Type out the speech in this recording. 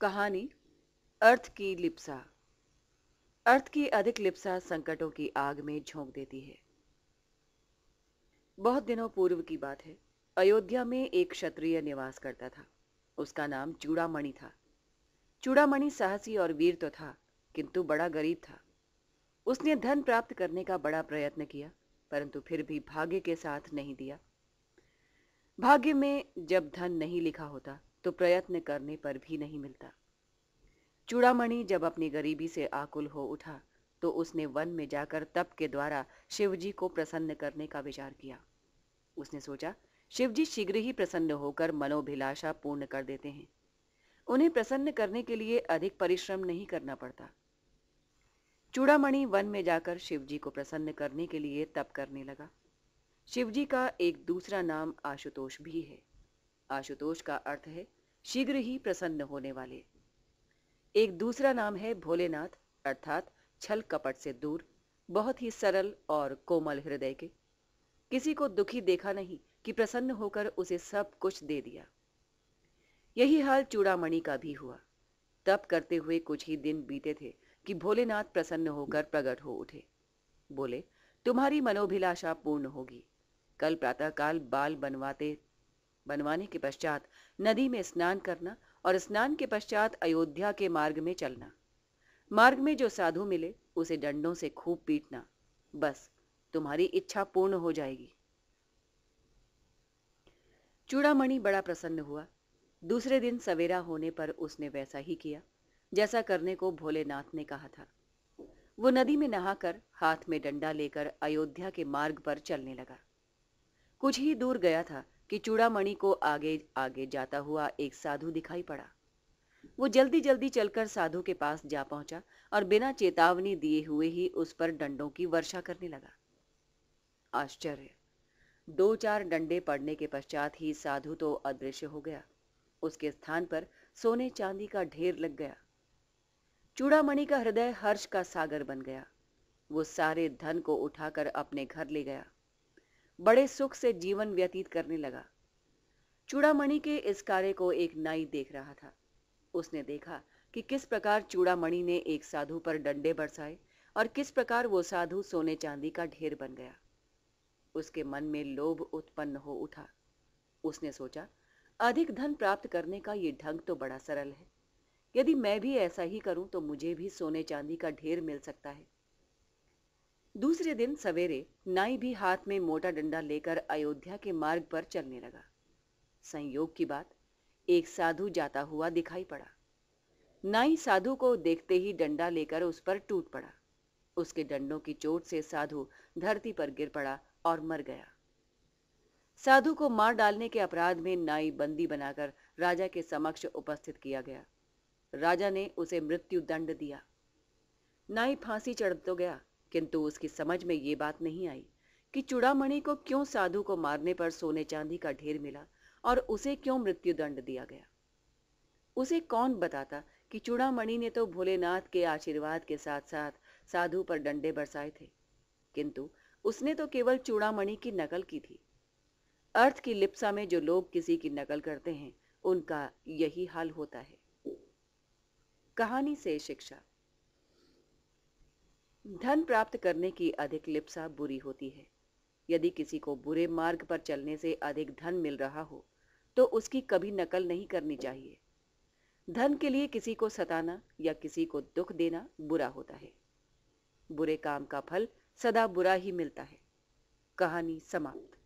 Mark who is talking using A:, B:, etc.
A: कहानी अर्थ की लिप्सा अर्थ की अधिक लिप्सा संकटों की आग में झोंक देती है बहुत दिनों पूर्व की बात है अयोध्या में एक क्षत्रिय निवास करता था उसका नाम चूड़ामणि था चूड़ामणि साहसी और वीर तो था किंतु बड़ा गरीब था उसने धन प्राप्त करने का बड़ा प्रयत्न किया परंतु फिर भी भाग्य के साथ नहीं दिया भाग्य में जब धन नहीं लिखा होता तो प्रयत्न करने पर भी नहीं मिलता चूड़ामणि जब अपनी गरीबी से आकुल हो उठा तो उसने वन में जाकर तप के द्वारा शिवजी को प्रसन्न करने का विचार किया उसने सोचा शिवजी शीघ्र ही प्रसन्न होकर मनोभिलाषा पूर्ण कर देते हैं उन्हें प्रसन्न करने के लिए अधिक परिश्रम नहीं करना पड़ता चूड़ामणि वन में जाकर शिवजी को प्रसन्न करने के लिए तप करने लगा शिवजी का एक दूसरा नाम आशुतोष भी है आशुतोष का अर्थ है शीघ्र ही प्रसन्न होने वाले एक दूसरा नाम है भोलेनाथ अर्थात छल कपट से दूर बहुत ही सरल और कोमल हृदय के किसी को दुखी देखा नहीं कि प्रसन्न होकर उसे सब कुछ दे दिया यही हाल चूड़ामणि का भी हुआ तप करते हुए कुछ ही दिन बीते थे कि भोलेनाथ प्रसन्न होकर प्रकट हो उठे बोले तुम्हारी मनोभिलाषा पूर्ण होगी कल प्रातःकाल बाल बनवाते बनवाने के पश्चात नदी में स्नान करना और स्नान के पश्चात अयोध्या के मार्ग में चलना मार्ग में जो साधु मिले उसे डंडों से खूब पीटना बस तुम्हारी इच्छा पूर्ण हो जाएगी चूड़ामणि बड़ा प्रसन्न हुआ दूसरे दिन सवेरा होने पर उसने वैसा ही किया जैसा करने को भोलेनाथ ने कहा था वो नदी में नहाकर हाथ में डंडा लेकर अयोध्या के मार्ग पर चलने लगा कुछ ही दूर गया था कि चूड़ामणि को आगे आगे जाता हुआ एक साधु दिखाई पड़ा वो जल्दी जल्दी चलकर साधु के पास जा पहुंचा और बिना चेतावनी दिए हुए ही उस पर डंडों की वर्षा करने लगा आश्चर्य दो चार डंडे पड़ने के पश्चात ही साधु तो अदृश्य हो गया उसके स्थान पर सोने चांदी का ढेर लग गया चूड़ामणि का हृदय हर्ष का सागर बन गया वो सारे धन को उठाकर अपने घर ले गया बड़े सुख से जीवन व्यतीत करने लगा चूड़ामणि के इस कार्य को एक नाई देख रहा था उसने देखा कि किस प्रकार चूड़ामणि ने एक साधु पर डंडे बरसाए और किस प्रकार वो साधु सोने चांदी का ढेर बन गया उसके मन में लोभ उत्पन्न हो उठा उसने सोचा अधिक धन प्राप्त करने का ये ढंग तो बड़ा सरल है यदि मैं भी ऐसा ही करूं तो मुझे भी सोने चांदी का ढेर मिल सकता है दूसरे दिन सवेरे नाई भी हाथ में मोटा डंडा लेकर अयोध्या के मार्ग पर चलने लगा संयोग की बात एक साधु जाता हुआ दिखाई पड़ा नाई साधु को देखते ही डंडा लेकर उस पर टूट पड़ा उसके डंडों की चोट से साधु धरती पर गिर पड़ा और मर गया साधु को मार डालने के अपराध में नाई बंदी बनाकर राजा के समक्ष उपस्थित किया गया राजा ने उसे मृत्यु दंड दिया नाई फांसी चढ़ तो गया किंतु उसकी समझ में ये बात नहीं आई कि चूड़ामणि को क्यों साधु को मारने पर सोने चांदी का ढेर मिला और उसे क्यों मृत्युदंड दिया गया उसे कौन बताता कि चूड़ामणि ने तो भोलेनाथ के आशीर्वाद के साथ साथ साधु पर डंडे बरसाए थे किंतु उसने तो केवल चूड़ामणि की नकल की थी अर्थ की लिप्सा में जो लोग किसी की नकल करते हैं उनका यही हाल होता है कहानी से शिक्षा धन प्राप्त करने की अधिक लिप्सा बुरी होती है यदि किसी को बुरे मार्ग पर चलने से अधिक धन मिल रहा हो तो उसकी कभी नकल नहीं करनी चाहिए धन के लिए किसी को सताना या किसी को दुख देना बुरा होता है बुरे काम का फल सदा बुरा ही मिलता है कहानी समाप्त